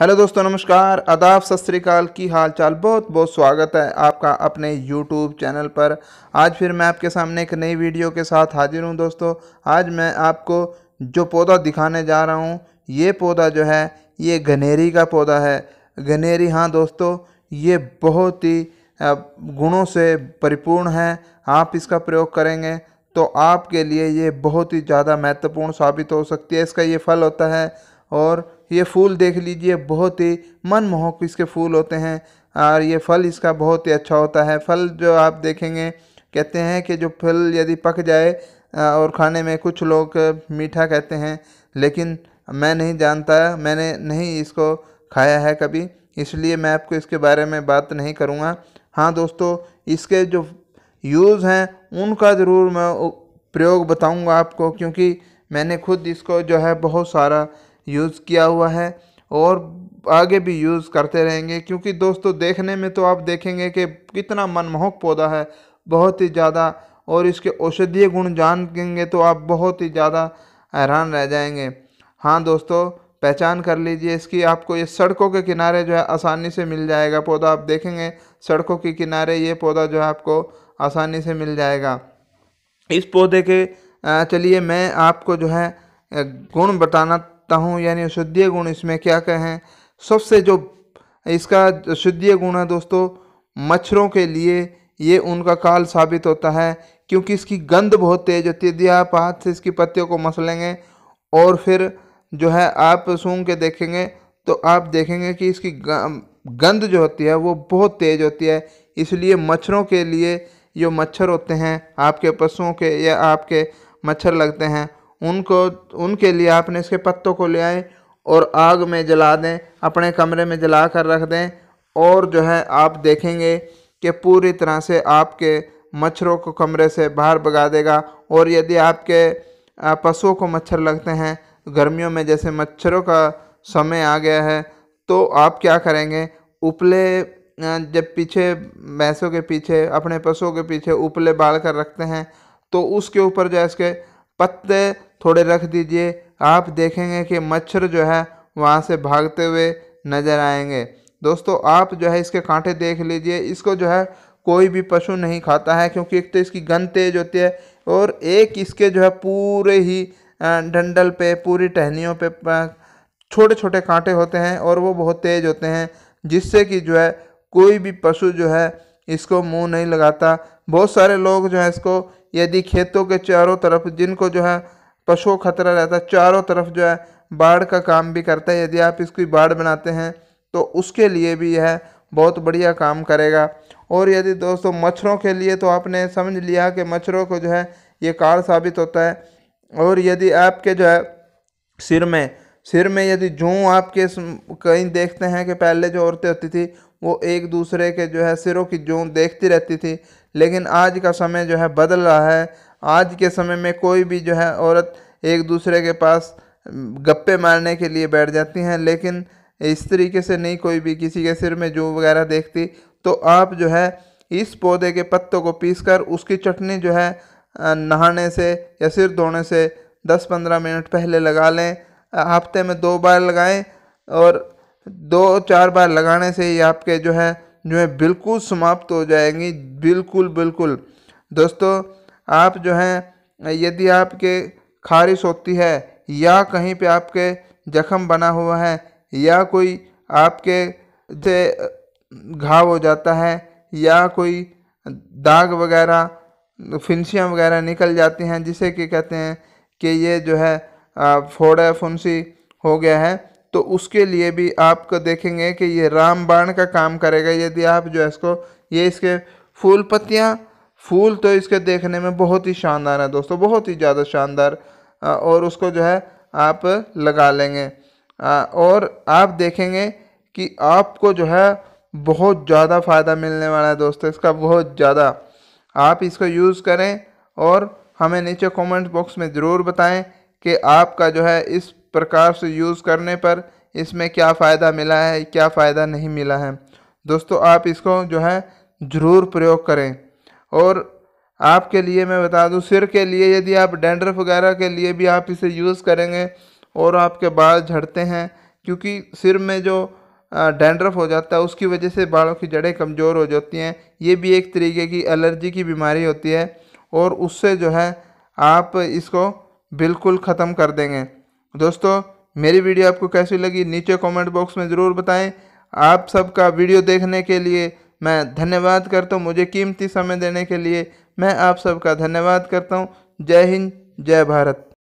hello दोस्तों नमस्कार आदाब सत श्रीकाल की हाल चाल बहुत बहुत स्वागत है आपका अपने यूट्यूब चैनल पर आज फिर मैं आपके सामने एक नई वीडियो के साथ हाजिर हूं दोस्तों आज मैं आपको जो पौधा दिखाने जा रहा हूं ये पौधा जो है ये घनेरी का पौधा है घनेरी हाँ दोस्तों ये बहुत ही गुणों से परिपूर्ण है आप इसका प्रयोग करेंगे तो आपके लिए ये बहुत ही ज़्यादा महत्वपूर्ण साबित हो सकती है इसका ये फल होता है और ये फूल देख लीजिए बहुत ही मनमोहक इसके फूल होते हैं और ये फल इसका बहुत ही अच्छा होता है फल जो आप देखेंगे कहते हैं कि जो फल यदि पक जाए और खाने में कुछ लोग मीठा कहते हैं लेकिन मैं नहीं जानता मैंने नहीं इसको खाया है कभी इसलिए मैं आपको इसके बारे में बात नहीं करूँगा हाँ दोस्तों इसके जो यूज़ हैं उनका ज़रूर मैं प्रयोग बताऊँगा आपको क्योंकि मैंने खुद इसको जो है बहुत सारा यूज़ किया हुआ है और आगे भी यूज़ करते रहेंगे क्योंकि दोस्तों देखने में तो आप देखेंगे कि कितना मनमोहक पौधा है बहुत ही ज़्यादा और इसके औषधीय गुण जानेंगे तो आप बहुत ही ज़्यादा हैरान रह जाएंगे हाँ दोस्तों पहचान कर लीजिए इसकी आपको ये सड़कों के किनारे जो है आसानी से मिल जाएगा पौधा आप देखेंगे सड़कों के किनारे ये पौधा जो है आपको आसानी से मिल जाएगा इस पौधे के चलिए मैं आपको जो है गुण बताना सकता हूँ यानी शुद्धीय गुण इसमें क्या क्या हैं सबसे जो इसका शुद्धीय गुण है दोस्तों मच्छरों के लिए ये उनका काल साबित होता है क्योंकि इसकी गंध बहुत तेज होती है यदि आप हाथ से इसकी पत्तियों को मस लेंगे और फिर जो है आप सूंघ के देखेंगे तो आप देखेंगे कि इसकी गंध जो होती है वो बहुत तेज होती है इसलिए मच्छरों के लिए जो मच्छर होते हैं आपके पशुओं के या आपके मच्छर लगते हैं उनको उनके लिए आपने इसके पत्तों को ले आए और आग में जला दें अपने कमरे में जला कर रख दें और जो है आप देखेंगे कि पूरी तरह से आपके मच्छरों को कमरे से बाहर भगा देगा और यदि आपके पशुओं को मच्छर लगते हैं गर्मियों में जैसे मच्छरों का समय आ गया है तो आप क्या करेंगे उपले जब पीछे भैंसों के पीछे अपने पशुओं के पीछे उपले बाल कर रखते हैं तो उसके ऊपर जो है इसके पत्ते थोड़े रख दीजिए आप देखेंगे कि मच्छर जो है वहाँ से भागते हुए नज़र आएंगे दोस्तों आप जो है इसके कांटे देख लीजिए इसको जो है कोई भी पशु नहीं खाता है क्योंकि एक तो इसकी गंद तेज होती है और एक इसके जो है पूरे ही डंडल पे पूरी टहनियों पे छोटे छोटे कांटे होते हैं और वो बहुत तेज होते हैं जिससे कि जो है कोई भी पशु जो है इसको मुंह नहीं लगाता बहुत सारे लोग जो है इसको यदि खेतों के चारों तरफ जिनको जो है पशुओं खतरा रहता है चारों तरफ जो है बाढ़ का काम भी करता है यदि आप इसकी बाढ़ बनाते हैं तो उसके लिए भी यह बहुत बढ़िया काम करेगा और यदि दोस्तों मच्छरों के लिए तो आपने समझ लिया कि मच्छरों को जो है ये कार साबित होता है और यदि आपके जो है सिर में सिर में यदि जू आपके कहीं देखते हैं कि पहले जो औरतें होती थी वो एक दूसरे के जो है सिरों की जू देखती रहती थी लेकिन आज का समय जो है बदल रहा है आज के समय में कोई भी जो है औरत एक दूसरे के पास गप्पे मारने के लिए बैठ जाती हैं लेकिन इस तरीके से नहीं कोई भी किसी के सिर में जू वगैरह देखती तो आप जो है इस पौधे के पत्तों को पीस कर उसकी चटनी जो है नहाने से या सिर धोने से 10-15 मिनट पहले लगा लें हफ्ते में दो बार लगाएं और दो चार बार लगाने से ही आपके जो है जो है बिल्कुल समाप्त हो जाएंगी बिल्कुल बिल्कुल दोस्तों आप जो हैं यदि आपके खारिश होती है या कहीं पे आपके जख्म बना हुआ है या कोई आपके से घाव हो जाता है या कोई दाग वगैरह फिंसियाँ वगैरह निकल जाती हैं जिसे कि कहते हैं कि ये जो है फोड़ा फुंसी हो गया है तो उसके लिए भी आपको देखेंगे कि ये रामबाण का काम करेगा यदि आप जो है इसको ये इसके फूल पत्तियाँ फूल तो इसके देखने में बहुत ही शानदार है दोस्तों बहुत ही ज़्यादा शानदार और उसको जो है आप लगा लेंगे और आप देखेंगे कि आपको जो है बहुत ज़्यादा फ़ायदा मिलने वाला है दोस्तों इसका बहुत ज़्यादा आप इसको यूज़ करें और हमें नीचे कमेंट बॉक्स में ज़रूर बताएं कि आपका जो है इस प्रकार से यूज़ करने पर इसमें क्या फ़ायदा मिला है क्या फ़ायदा नहीं मिला है दोस्तों आप इसको जो है ज़रूर प्रयोग करें और आपके लिए मैं बता दूं सिर के लिए यदि आप डेंड्रफ वगैरह के लिए भी आप इसे यूज़ करेंगे और आपके बाल झड़ते हैं क्योंकि सिर में जो डेंड्रफ हो जाता है उसकी वजह से बालों की जड़ें कमज़ोर हो जाती हैं ये भी एक तरीके की एलर्जी की बीमारी होती है और उससे जो है आप इसको बिल्कुल ख़त्म कर देंगे दोस्तों मेरी वीडियो आपको कैसी लगी नीचे कमेंट बॉक्स में ज़रूर बताएं आप सबका वीडियो देखने के लिए मैं धन्यवाद करता हूँ मुझे कीमती समय देने के लिए मैं आप सबका धन्यवाद करता हूँ जय हिंद जय भारत